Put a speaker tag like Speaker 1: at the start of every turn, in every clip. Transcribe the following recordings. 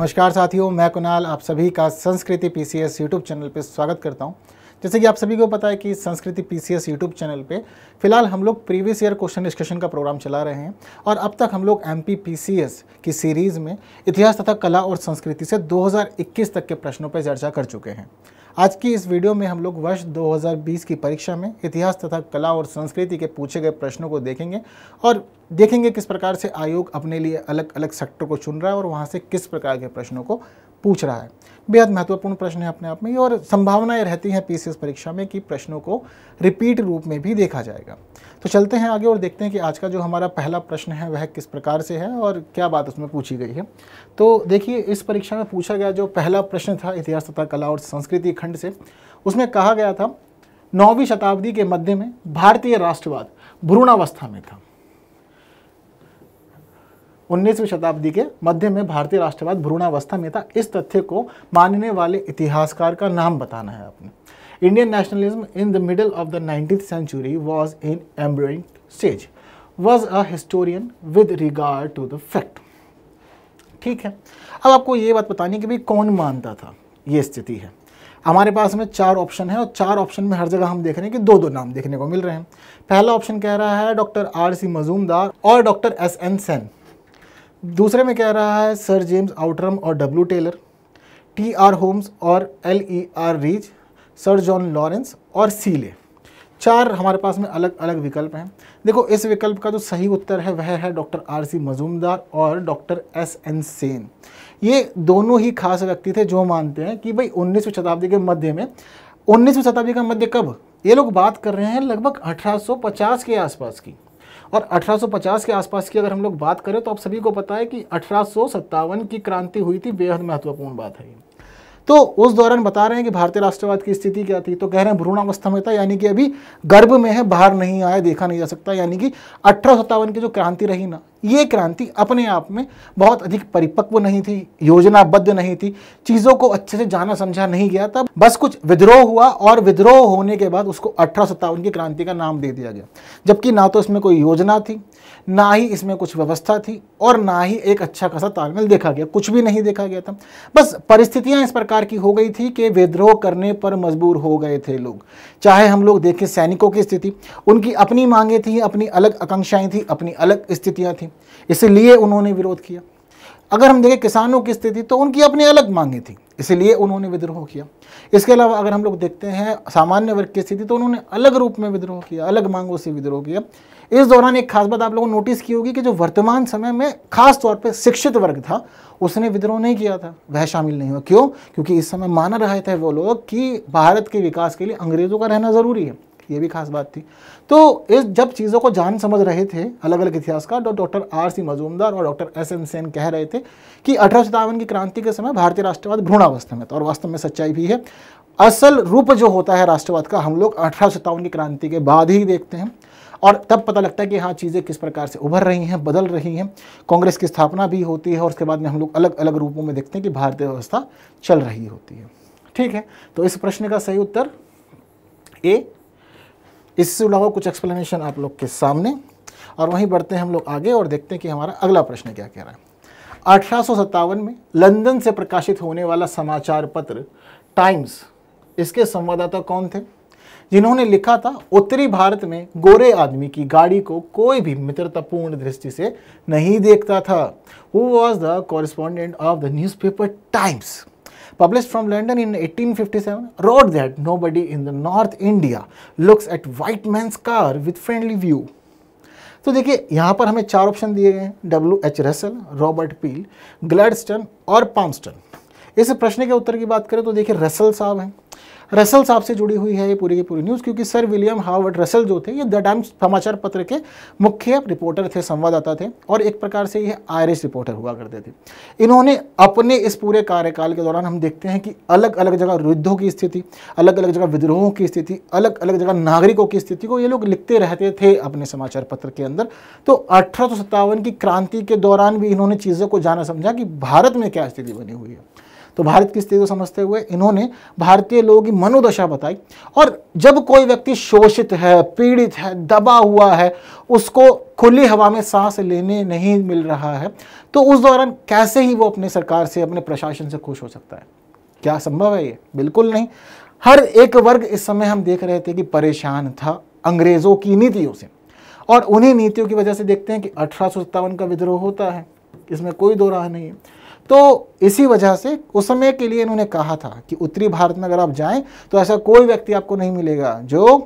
Speaker 1: नमस्कार साथियों मैं कुणाल आप सभी का संस्कृति पीसीएस यूट्यूब चैनल पर स्वागत करता हूं जैसे कि आप सभी को पता है कि संस्कृति पीसीएस यूट्यूब चैनल पे फिलहाल हम लोग प्रीवियस ईयर क्वेश्चन डिस्कशन का प्रोग्राम चला रहे हैं और अब तक हम लोग एम पीसीएस की सीरीज़ में इतिहास तथा कला और संस्कृति से 2021 तक के प्रश्नों पर चर्चा कर चुके हैं आज की इस वीडियो में हम लोग वर्ष 2020 की परीक्षा में इतिहास तथा कला और संस्कृति के पूछे गए प्रश्नों को देखेंगे और देखेंगे किस प्रकार से आयोग अपने लिए अलग अलग सेक्टर को चुन रहा है और वहाँ से किस प्रकार के प्रश्नों को पूछ रहा है बेहद महत्वपूर्ण प्रश्न है अपने आप में और संभावनाएं रहती हैं पीसीएस परीक्षा में कि प्रश्नों को रिपीट रूप में भी देखा जाएगा तो चलते हैं आगे और देखते हैं कि आज का जो हमारा पहला प्रश्न है वह किस प्रकार से है और क्या बात उसमें पूछी गई है तो देखिए इस परीक्षा में पूछा गया जो पहला प्रश्न था इतिहास तथा कला और संस्कृति खंड से उसमें कहा गया था नौवीं शताब्दी के मध्य में भारतीय राष्ट्रवाद भ्रूणावस्था में था उन्नीसवीं शताब्दी के मध्य में भारतीय राष्ट्रवाद भ्रूणावस्था में था इस तथ्य को मानने वाले इतिहासकार का नाम बताना है आपने Indian nationalism in the middle of the nineteen century was in embryonic stage was a historian with regard to the fact ठीक है अब आपको ये बात बतानी है कि भाई कौन मानता था ये स्थिति है हमारे पास में चार ऑप्शन है और चार ऑप्शन में हर जगह हम देख रहे हैं कि दो दो नाम देखने को मिल रहे हैं पहला ऑप्शन कह रहा है डॉक्टर आर सी मजूमदार और डॉक्टर एस एन सेन दूसरे में कह रहा है सर जेम्स आउटरम और W Taylor T R Holmes और L E R Rees sir John Lawrence और सीले चार हमारे पास में अलग अलग विकल्प हैं देखो इस विकल्प का जो सही उत्तर है वह है डॉक्टर आर सी मजूमदार और डॉक्टर एस एन सेन ये दोनों ही खास व्यक्ति थे जो मानते हैं कि भाई उन्नीसवीं शताब्दी के मध्य में उन्नीसवीं शताब्दी का मध्य कब ये लोग बात कर रहे हैं लगभग 1850 के आसपास की और 1850 के आसपास की अगर हम लोग बात करें तो आप सभी को पता है कि अठारह की क्रांति हुई थी बेहद महत्वपूर्ण बात है तो उस दौरान बता रहे हैं कि भारतीय राष्ट्रवाद की स्थिति क्या थी तो कह रहे हैं भ्रूणावस्था में था यानी कि अभी गर्भ में है बाहर नहीं आया देखा नहीं जा सकता यानी कि अठारह की जो क्रांति रही ना ये क्रांति अपने आप में बहुत अधिक परिपक्व नहीं थी योजनाबद्ध नहीं थी चीज़ों को अच्छे से जाना समझा नहीं गया था बस कुछ विद्रोह हुआ और विद्रोह होने के बाद उसको अठारह की क्रांति का नाम दे दिया गया जबकि ना तो इसमें कोई योजना थी ना ही इसमें कुछ व्यवस्था थी और ना ही एक अच्छा खासा तालमेल देखा गया कुछ भी नहीं देखा गया था बस परिस्थितियां इस प्रकार की हो गई थी कि विद्रोह करने पर मजबूर हो गए थे लोग चाहे हम लोग देखें सैनिकों की स्थिति उनकी अपनी मांगे थी अपनी अलग आकांक्षाएं थी अपनी अलग स्थितियाँ थी थी इसलिए उन्होंने विरोध किया अगर हम देखें किसानों की स्थिति तो उनकी अपनी अलग मांगे थी इसलिए उन्होंने विद्रोह किया इसके अलावा अगर हम लोग देखते हैं सामान्य वर्ग की स्थिति तो उन्होंने अलग रूप में विद्रोह किया अलग मांगों से विद्रोह किया इस दौरान एक खास बात आप लोगों ने नोटिस की होगी कि जो वर्तमान समय में खास तौर पर शिक्षित वर्ग था उसने विद्रोह नहीं किया था वह शामिल नहीं हुआ क्यों क्योंकि इस समय माना रहे थे वो लोग कि भारत के विकास के लिए अंग्रेज़ों का रहना ज़रूरी है ये भी खास बात थी तो इस जब चीज़ों को जान समझ रहे थे अलग अलग इतिहासकार तो डॉक्टर आर सी मजूमदार और डॉक्टर एस एम सेन कह रहे थे कि अठारह की क्रांति के समय भारतीय राष्ट्रवाद भ्रूणावस्था में था और वास्तव में सच्चाई भी है असल रूप जो होता है राष्ट्रवाद का हम लोग अठारह की क्रांति के बाद ही देखते हैं और तब पता लगता है कि हाँ चीज़ें किस प्रकार से उभर रही हैं बदल रही हैं कांग्रेस की स्थापना भी होती है और उसके बाद में हम लोग अलग अलग रूपों में देखते हैं कि भारतीय व्यवस्था चल रही होती है ठीक है तो इस प्रश्न का सही उत्तर ए इससे अलावा कुछ एक्सप्लेनेशन आप लोग के सामने और वहीं बढ़ते हैं हम लोग आगे और देखते हैं कि हमारा अगला प्रश्न क्या कह रहा है अठारह में लंदन से प्रकाशित होने वाला समाचार पत्र टाइम्स इसके संवाददाता कौन थे जिन्होंने लिखा था उत्तरी भारत में गोरे आदमी की गाड़ी को कोई भी मित्रतापूर्ण दृष्टि से नहीं देखता था who was the correspondent of the newspaper Times published from London in 1857, wrote that nobody in the North India looks at white man's car with friendly view. तो देखिए यहाँ पर हमें चार ऑप्शन दिए गए हैं W H Russell Robert Peel Gladstone और पाम्स्टन इस प्रश्न के उत्तर की बात करें तो देखिए रसल साहब हैं रसल साहब से जुड़ी हुई है ये पूरी की पूरी न्यूज़ क्योंकि सर विलियम हार्वर्ड रसल जो थे ये द टाइम्स समाचार पत्र के मुख्य रिपोर्टर थे संवाददाता थे और एक प्रकार से ये आयरिश रिपोर्टर हुआ करते थे इन्होंने अपने इस पूरे कार्यकाल के दौरान हम देखते हैं कि अलग अलग जगह युद्धों की स्थिति अलग अलग जगह विद्रोहों की स्थिति अलग अलग जगह नागरिकों की स्थिति को ये लोग लिखते रहते थे अपने समाचार पत्र के अंदर तो अठारह की क्रांति के दौरान भी इन्होंने चीज़ों को जाना समझा कि भारत में क्या स्थिति बनी हुई है तो भारत की स्थिति को समझते हुए इन्होंने भारतीय लोगों की मनोदशा बताई और जब कोई व्यक्ति शोषित है पीड़ित है दबा हुआ है उसको खुली हवा में सांस लेने नहीं मिल रहा है तो उस दौरान कैसे ही वो अपने सरकार से अपने प्रशासन से खुश हो सकता है क्या संभव है ये बिल्कुल नहीं हर एक वर्ग इस समय हम देख रहे थे कि परेशान था अंग्रेज़ों की नीतियों से और उन्हीं नीतियों की वजह से देखते हैं कि अठारह का विद्रोह होता है इसमें कोई दो राह नहीं है तो इसी वजह से उस समय के लिए इन्होंने कहा था कि उत्तरी भारत में अगर आप जाएं तो ऐसा कोई व्यक्ति आपको नहीं मिलेगा जो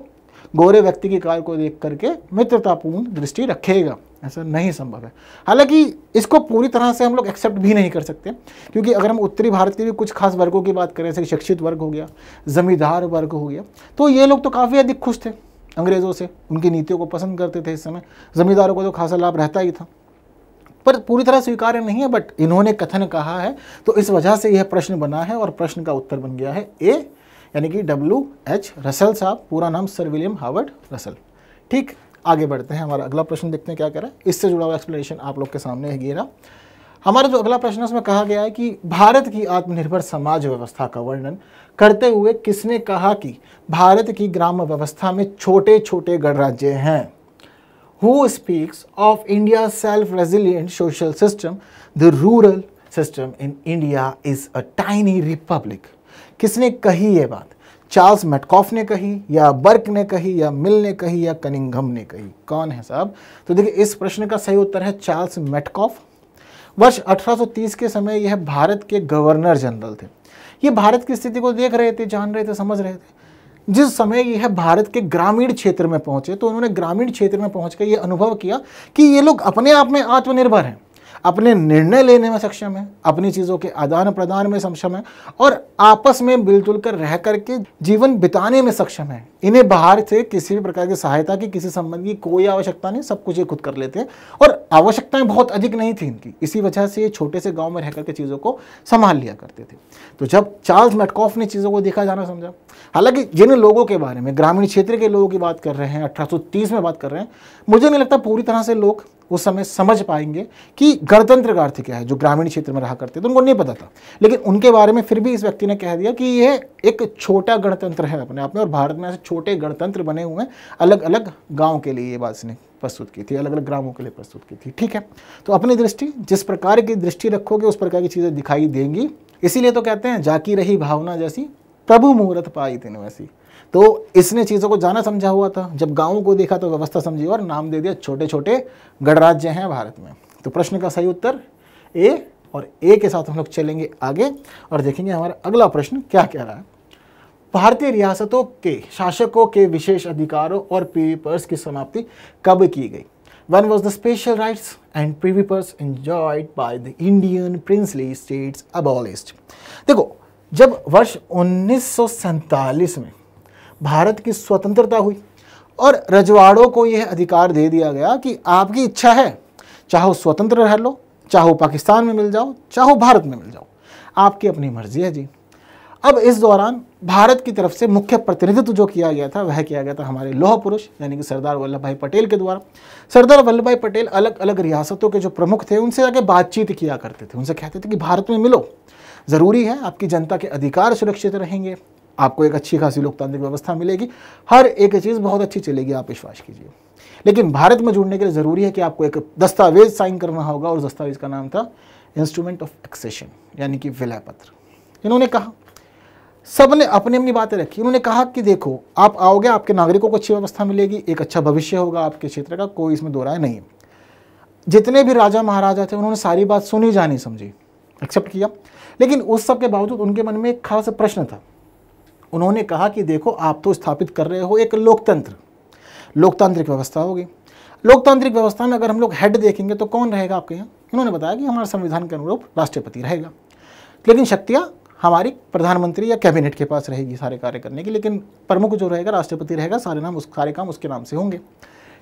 Speaker 1: गोरे व्यक्ति की कार को देख करके मित्रतापूर्ण दृष्टि रखेगा ऐसा नहीं संभव है हालांकि इसको पूरी तरह से हम लोग एक्सेप्ट भी नहीं कर सकते क्योंकि अगर हम उत्तरी भारत के भी कुछ खास वर्गों की बात करें जैसे शिक्षित वर्ग हो गया जमींदार वर्ग हो गया तो ये लोग तो काफ़ी अधिक खुश थे अंग्रेज़ों से उनकी नीतियों को पसंद करते थे इस समय ज़मींदारों को तो खासा लाभ रहता ही था पर पूरी तरह स्वीकार्य नहीं है बट इन्होंने कथन कहा है तो इस वजह से यह प्रश्न बना है और प्रश्न का उत्तर बन गया है ए यानी कि डब्ल्यू एच रसल साहब पूरा नाम सर विलियम हार्वर्ड रसल ठीक आगे बढ़ते हैं हमारा अगला प्रश्न देखते हैं क्या करें रहा है इससे जुड़ा हुआ एक्सप्लेनेशन आप लोग के सामने है गेरा हमारा जो अगला प्रश्न है उसमें कहा गया है कि भारत की आत्मनिर्भर समाज व्यवस्था का वर्णन करते हुए किसने कहा कि भारत की ग्राम व्यवस्था में छोटे छोटे गणराज्य हैं who speaks of India's self-resilient social system, the rural system in India is a tiny republic. kisne kahi ye baat Charles Metcalfe ने कही या बर्क ने कही या मिल ने कही या कनिंगम ने कही कौन है साहब तो देखिए इस प्रश्न का सही उत्तर है चार्ल्स मेटकॉफ वर्ष 1830 के समय यह भारत के गवर्नर जनरल थे ये भारत की स्थिति को देख रहे थे जान रहे थे समझ रहे थे जिस समय यह भारत के ग्रामीण क्षेत्र में पहुंचे तो उन्होंने ग्रामीण क्षेत्र में पहुंचकर यह अनुभव किया कि ये लोग अपने आप में आत्मनिर्भर हैं अपने निर्णय लेने में सक्षम है अपनी चीज़ों के आदान प्रदान में सक्षम है और आपस में मिलजुल कर रह करके जीवन बिताने में सक्षम है इन्हें बाहर से किसी भी प्रकार की सहायता की किसी संबंध की कोई आवश्यकता नहीं सब कुछ ये खुद कर लेते हैं और आवश्यकताएं बहुत अधिक नहीं थी इनकी इसी वजह से ये छोटे से गाँव में रह करके चीज़ों को संभाल लिया करते थे तो जब चार्ल्स मेटकॉफ ने चीज़ों को देखा जाना समझा हालांकि जिन लोगों के बारे में ग्रामीण क्षेत्र के लोगों की बात कर रहे हैं अठारह में बात कर रहे हैं मुझे नहीं लगता पूरी तरह से लोग उस समय समझ पाएंगे कि गणतंत्र का अर्थ क्या है जो ग्रामीण क्षेत्र में रहा करते थे तो उनको नहीं पता था लेकिन उनके बारे में फिर भी इस व्यक्ति ने कह दिया कि ये एक छोटा गणतंत्र है अपने आप में और भारत में ऐसे छोटे गणतंत्र बने हुए हैं अलग अलग गाँव के लिए ये बात इसने प्रस्तुत की थी अलग अलग ग्रामों के लिए प्रस्तुत की थी ठीक है तो अपनी दृष्टि जिस प्रकार की दृष्टि रखोगे उस प्रकार की चीज़ें दिखाई देंगी इसीलिए तो कहते हैं जाकी रही भावना जैसी प्रभु मुहूर्त पाई तीन वैसी तो इसने चीज़ों को जाना समझा हुआ था जब गांवों को देखा तो व्यवस्था समझी और नाम दे दिया छोटे छोटे गणराज्य हैं भारत में तो प्रश्न का सही उत्तर ए और ए के साथ हम लोग चलेंगे आगे और देखेंगे हमारा अगला प्रश्न क्या कह रहा है भारतीय रियासतों के शासकों के विशेष अधिकारों और पीवीपर्स की समाप्ति कब की गई when was the special rights and privy purses enjoyed by the Indian princely states abolished देखो जब वर्ष उन्नीस में भारत की स्वतंत्रता हुई और रजवाड़ों को यह अधिकार दे दिया गया कि आपकी इच्छा है चाहे स्वतंत्र रह लो चाहे पाकिस्तान में मिल जाओ चाहे भारत में मिल जाओ आपकी अपनी मर्जी है जी अब इस दौरान भारत की तरफ से मुख्य प्रतिनिधित्व जो किया गया था वह किया गया था हमारे लोह पुरुष यानी कि सरदार वल्लभ भाई पटेल के द्वारा सरदार वल्लभ भाई पटेल अलग अलग रियासतों के जो प्रमुख थे उनसे आगे बातचीत किया करते थे उनसे कहते थे कि भारत में मिलो ज़रूरी है आपकी जनता के अधिकार सुरक्षित रहेंगे आपको एक अच्छी खासी लोकतांत्रिक व्यवस्था मिलेगी हर एक चीज़ बहुत अच्छी चलेगी आप विश्वास कीजिए लेकिन भारत में जुड़ने के लिए ज़रूरी है कि आपको एक दस्तावेज साइन करना होगा और दस्तावेज का नाम था इंस्ट्रूमेंट ऑफ एक्सेशन यानी कि विलय पत्र इन्होंने कहा सब ने अपनी अपनी बातें रखी उन्होंने कहा कि देखो आप आओगे आपके नागरिकों को अच्छी व्यवस्था मिलेगी एक अच्छा भविष्य होगा आपके क्षेत्र का कोई इसमें दो नहीं जितने भी राजा महाराजा थे उन्होंने सारी बात सुनी जानी समझी एक्सेप्ट किया लेकिन उस सब के बावजूद उनके मन में एक खास प्रश्न था उन्होंने कहा कि देखो आप तो स्थापित कर रहे हो एक लोकतंत्र लोकतांत्रिक व्यवस्था होगी लोकतांत्रिक व्यवस्था में अगर हम लोग हेड देखेंगे तो कौन रहेगा आपके यहाँ उन्होंने बताया कि हमारे संविधान के अनुरूप राष्ट्रपति रहेगा लेकिन शक्तियाँ हमारी प्रधानमंत्री या कैबिनेट के पास रहेगी सारे कार्य करने की लेकिन प्रमुख जो रहेगा राष्ट्रपति रहेगा सारे नाम उस सारे काम उसके नाम से होंगे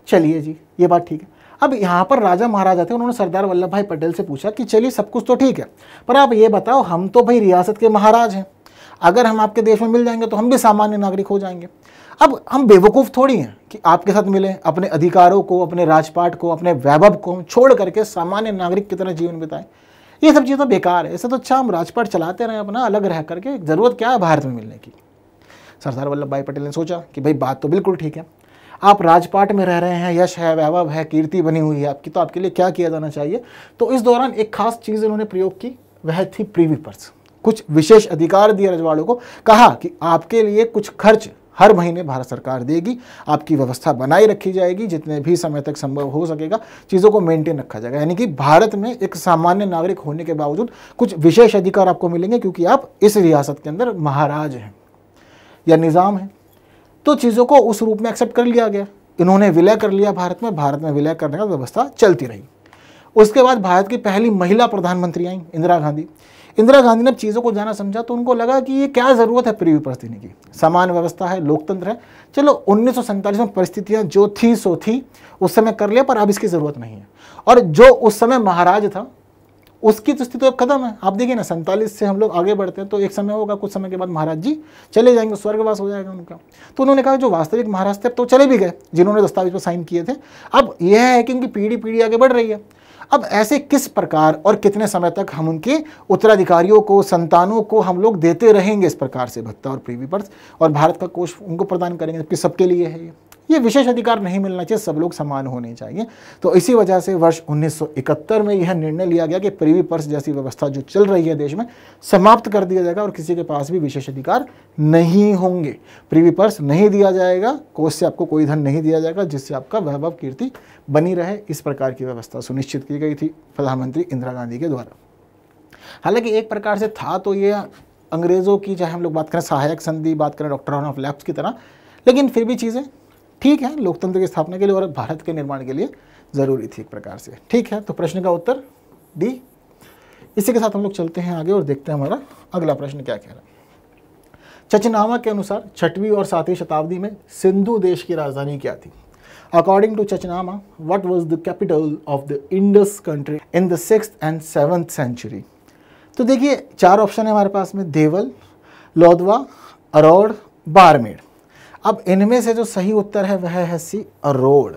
Speaker 1: चलिए जी ये बात ठीक है अब यहाँ पर राजा महाराजा थे उन्होंने सरदार वल्लभ भाई पटेल से पूछा कि चलिए सब कुछ तो ठीक है पर आप ये बताओ हम तो भाई रियासत के महाराज हैं अगर हम आपके देश में मिल जाएंगे तो हम भी सामान्य नागरिक हो जाएंगे अब हम बेवकूफ़ थोड़ी हैं कि आपके साथ मिले अपने अधिकारों को अपने राजपाट को अपने वैभव को हम छोड़ करके सामान्य नागरिक की तरह जीवन बिताएं ये सब चीज़ तो बेकार है ऐसे तो अच्छा हम राजपाट चलाते रहें अपना अलग रह करके ज़रूरत क्या है भारत में मिलने की सरदार वल्लभ भाई पटेल ने सोचा कि भाई बात तो बिल्कुल ठीक है आप राजपाट में रह रहे हैं यश है वैभव है कीर्ति बनी हुई है आपकी तो आपके लिए क्या किया जाना चाहिए तो इस दौरान एक खास चीज़ इन्होंने प्रयोग की वह थी प्रीवी पर्स कुछ विशेष अधिकार दिए रजवाड़ों को कहा कि आपके लिए कुछ खर्च हर महीने भारत सरकार देगी आपकी व्यवस्था बनाई रखी जाएगी जितने भी समय तक संभव हो सकेगा चीज़ों को मेंटेन रखा जाएगा यानी कि भारत में एक सामान्य नागरिक होने के बावजूद कुछ विशेष अधिकार आपको मिलेंगे क्योंकि आप इस रियासत के अंदर महाराज हैं या निज़ाम है तो चीज़ों को उस रूप में एक्सेप्ट कर लिया गया इन्होंने विलय कर लिया भारत में भारत में विलय करने का व्यवस्था चलती रही उसके बाद भारत की पहली महिला प्रधानमंत्री आई इंदिरा गांधी इंदिरा गांधी ने चीज़ों को जाना समझा तो उनको लगा कि ये क्या ज़रूरत है प्रीवी परिस्थिति की समान व्यवस्था है लोकतंत्र है चलो उन्नीस में परिस्थितियाँ जो थी सो थी उस समय कर लिया पर अब इसकी ज़रूरत नहीं है और जो उस समय महाराज था उसकी तो स्थिति तो अब खत्म है आप देखिए ना सैंतालीस से हम लोग आगे बढ़ते हैं तो एक समय होगा कुछ समय के बाद महाराज जी चले जाएंगे स्वर्गवास हो जाएगा उनका तो उन्होंने कहा जो वास्तविक महाराज थे अब तो चले भी गए जिन्होंने दस्तावेज पर साइन किए थे अब यह है कि उनकी पीढ़ी पीढ़ी आगे बढ़ रही है अब ऐसे किस प्रकार और कितने समय तक हम उनके उत्तराधिकारियों को संतानों को हम लोग देते रहेंगे इस प्रकार से भत्ता और प्रीवी पर और भारत का कोष उनको प्रदान करेंगे जबकि सबके लिए है ये ये विशेष अधिकार नहीं मिलना चाहिए सब लोग समान होने चाहिए तो इसी वजह से वर्ष 1971 में यह निर्णय लिया गया कि प्रीवी पर्स जैसी व्यवस्था जो चल रही है देश में समाप्त कर दिया जाएगा और किसी के पास भी विशेष अधिकार नहीं होंगे प्रीवी पर्स नहीं दिया जाएगा कोष से आपको कोई धन नहीं दिया जाएगा जिससे आपका वैभव कीर्ति बनी रहे इस प्रकार की व्यवस्था सुनिश्चित की गई थी प्रधानमंत्री इंदिरा गांधी के द्वारा हालांकि एक प्रकार से था तो ये अंग्रेज़ों की चाहे हम लोग बात करें सहायक संधि बात करें डॉक्टर ऑफ लैब्स की तरह लेकिन फिर भी चीज़ें ठीक है लोकतंत्र की स्थापना के लिए और भारत के निर्माण के लिए ज़रूरी थी एक प्रकार से ठीक है तो प्रश्न का उत्तर डी इसी के साथ हम लोग चलते हैं आगे और देखते हैं हमारा अगला प्रश्न क्या कह रहा है चचनामा के अनुसार छठवीं और सातवीं शताब्दी में सिंधु देश की राजधानी क्या थी according to Chachnama what was the capital of the Indus country in the six and seven century तो देखिए चार ऑप्शन है हमारे पास में देवल लौदवा अरौड़ बारमेड़ अब इनमें से जो सही उत्तर है वह है सी अरोड़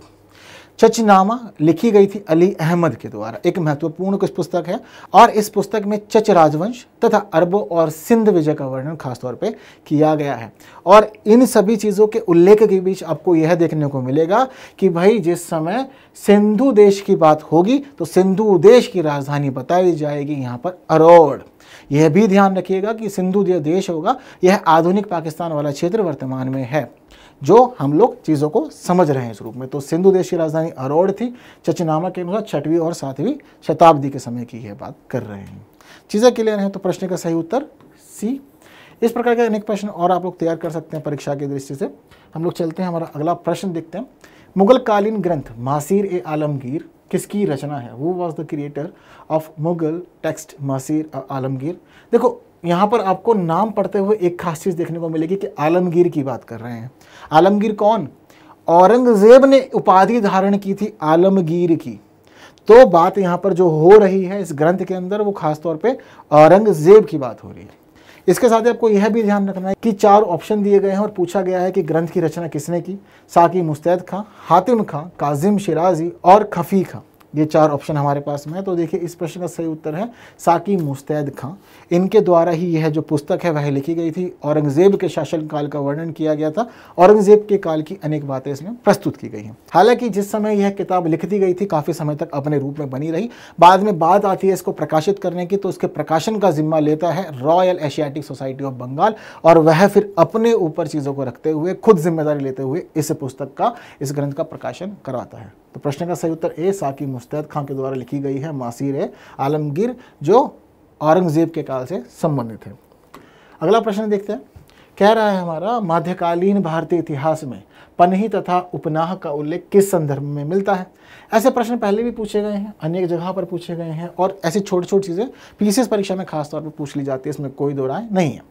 Speaker 1: चचनामा लिखी गई थी अली अहमद के द्वारा एक महत्वपूर्ण कुछ पुस्तक है और इस पुस्तक में चच राजवंश तथा अरबों और सिंध विजय का वर्णन खासतौर पे किया गया है और इन सभी चीज़ों के उल्लेख के बीच आपको यह देखने को मिलेगा कि भाई जिस समय सिंधु देश की बात होगी तो सिंधु देश की राजधानी बताई जाएगी यहाँ पर अरोड़ यह भी ध्यान रखिएगा कि सिंधु जो देश होगा यह आधुनिक पाकिस्तान वाला क्षेत्र वर्तमान में है जो हम लोग चीज़ों को समझ रहे हैं इस रूप में तो सिंधु देश की राजधानी अरोड़ थी चचनामा के अनुसार छठवीं और सातवीं शताब्दी के समय की यह बात कर रहे हैं चीज़ें क्लियर हैं तो प्रश्न का सही उत्तर सी इस प्रकार के अनेक प्रश्न और आप लोग तैयार कर सकते हैं परीक्षा की दृष्टि से हम लोग चलते हैं हमारा अगला प्रश्न देखते हैं मुगल कालीन ग्रंथ मासीर ए आलमगीर किसकी रचना है वो was the creator of Mughal text Maasir Alamgir देखो यहाँ पर आपको नाम पढ़ते हुए एक खास चीज़ देखने को मिलेगी कि आलमगीर की बात कर रहे हैं आलमगीर कौन औरंगज़ेब ने उपाधि धारण की थी आलमगीर की तो बात यहाँ पर जो हो रही है इस ग्रंथ के अंदर वो खासतौर पे औरंगज़ेब की बात हो रही है इसके साथ ही आपको यह भी ध्यान रखना है कि चार ऑप्शन दिए गए हैं और पूछा गया है कि ग्रंथ की रचना किसने की साकी मुस्तैद खां हातिम खां काजिम शिराजी और खफी खां ये चार ऑप्शन हमारे पास में है तो देखिए इस प्रश्न का सही उत्तर है साकी मुस्तैद खां इनके द्वारा ही यह जो पुस्तक है वह लिखी गई थी औरंगज़ेब के शासनकाल का वर्णन किया गया था औरंगज़ेब के काल की अनेक बातें इसमें प्रस्तुत की गई हैं हालांकि जिस समय यह किताब लिख दी गई थी काफ़ी समय तक अपने रूप में बनी रही बाद में बात आती है इसको प्रकाशित करने की तो उसके प्रकाशन का जिम्मा लेता है Royal Asiatic Society of Bengal और वह फिर अपने ऊपर चीज़ों को रखते हुए खुद जिम्मेदारी लेते हुए इस पुस्तक का इस ग्रंथ का प्रकाशन करवाता है तो प्रश्न का सही उत्तर ए साकी मुस्तैद मुस्तैद खां के द्वारा लिखी गई है मासीर आलमगीर जो औरंगज़ेब के काल से संबंधित है अगला प्रश्न देखते हैं कह रहा है हमारा मध्यकालीन भारतीय इतिहास में पनही तथा उपनाह का उल्लेख किस संदर्भ में मिलता है ऐसे प्रश्न पहले भी पूछे गए हैं अनेक जगह पर पूछे गए हैं और ऐसी छोटी छोटी चीज़ें पीसीएस परीक्षा में खासतौर पर पूछ ली जाती है इसमें कोई दो नहीं है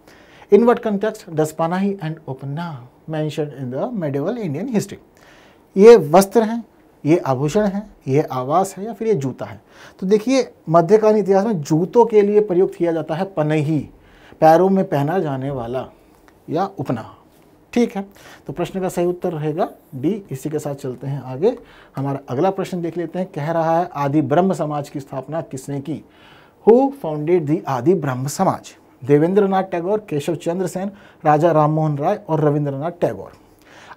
Speaker 1: in what context does panahi and upanah mention in the medieval Indian history ये वस्त्र हैं ये आभूषण है ये आवास है या फिर ये जूता है तो देखिए मध्यकालीन इतिहास में जूतों के लिए प्रयोग किया जाता है पनही पैरों में पहना जाने वाला या उपना ठीक है तो प्रश्न का सही उत्तर रहेगा डी इसी के साथ चलते हैं आगे हमारा अगला प्रश्न देख लेते हैं कह रहा है आदि ब्रह्म समाज की स्थापना किसने की हु फाउंडेड दी आदि ब्रह्म समाज देवेंद्र टैगोर केशव चंद्र सेन राजा राममोहन राय और रविंद्रनाथ टैगोर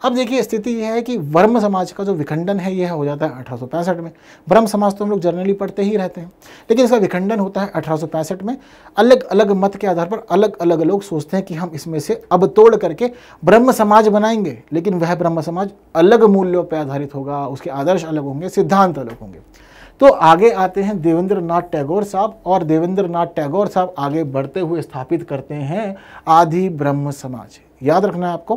Speaker 1: अब देखिए स्थिति यह है कि ब्रह्म समाज का जो विखंडन है यह हो जाता है अठारह में ब्रह्म समाज तो हम लोग जर्नली पढ़ते ही रहते हैं लेकिन इसका विखंडन होता है अठारह में अलग अलग मत के आधार पर अलग अलग लोग सोचते हैं कि हम इसमें से अब तोड़ करके ब्रह्म समाज बनाएंगे लेकिन वह ब्रह्म समाज अलग मूल्यों पर आधारित होगा उसके आदर्श अलग होंगे सिद्धांत अलग होंगे तो आगे आते हैं देवेंद्र नाथ टैगोर साहब और देवेंद्र नाथ टैगोर साहब आगे बढ़ते हुए स्थापित करते हैं आदि ब्रह्म समाज याद रखना है आपको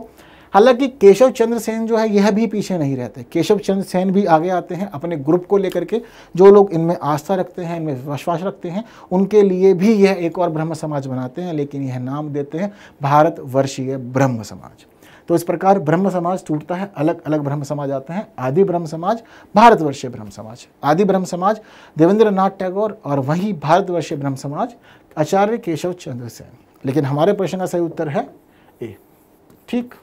Speaker 1: हालांकि केशव चंद्र सेन जो है यह भी पीछे नहीं रहते केशव चंद्र सेन भी आगे आते हैं अपने ग्रुप को लेकर के जो लोग इनमें आस्था रखते हैं इनमें विश्वास रखते हैं उनके लिए भी यह एक और ब्रह्म समाज बनाते हैं लेकिन यह नाम देते हैं भारत वर्षीय ब्रह्म समाज तो इस प्रकार ब्रह्म समाज टूटता है अलग अलग ब्रह्म समाज आते हैं आदि ब्रह्म समाज भारतवर्षीय ब्रह्म समाज आदि ब्रह्म समाज देवेंद्र नाथ टैगोर और वही भारतवर्षीय ब्रह्म समाज आचार्य केशव चंद्र सेन लेकिन हमारे प्रश्न का सही उत्तर है ए ठीक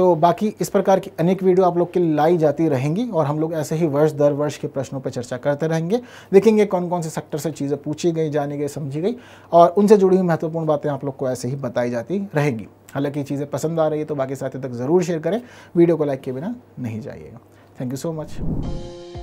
Speaker 1: तो बाकी इस प्रकार की अनेक वीडियो आप लोग के लाई जाती रहेंगी और हम लोग ऐसे ही वर्ष दर वर्ष के प्रश्नों पर चर्चा करते रहेंगे देखेंगे कौन कौन से सेक्टर से चीज़ें पूछी गई जानी गई समझी गई और उनसे जुड़ी हुई महत्वपूर्ण बातें आप लोग को ऐसे ही बताई जाती रहेगी हालांकि चीज़ें पसंद आ रही है तो बाकी साथियों तक ज़रूर शेयर करें वीडियो को लाइक के बिना नहीं जाइएगा थैंक यू सो मच